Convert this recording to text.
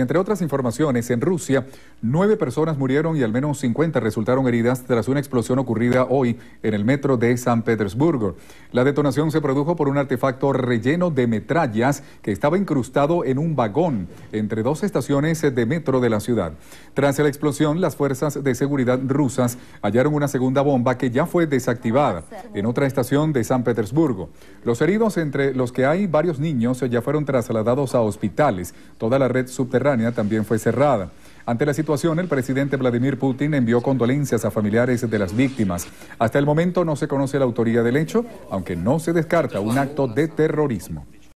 Entre otras informaciones, en Rusia, nueve personas murieron y al menos 50 resultaron heridas tras una explosión ocurrida hoy en el metro de San Petersburgo. La detonación se produjo por un artefacto relleno de metrallas que estaba incrustado en un vagón entre dos estaciones de metro de la ciudad. Tras la explosión, las fuerzas de seguridad rusas hallaron una segunda bomba que ya fue desactivada en otra estación de San Petersburgo. Los heridos, entre los que hay varios niños, ya fueron trasladados a hospitales. Toda la red subterránea también fue cerrada. Ante la situación, el presidente Vladimir Putin envió condolencias a familiares de las víctimas. Hasta el momento no se conoce la autoría del hecho, aunque no se descarta un acto de terrorismo.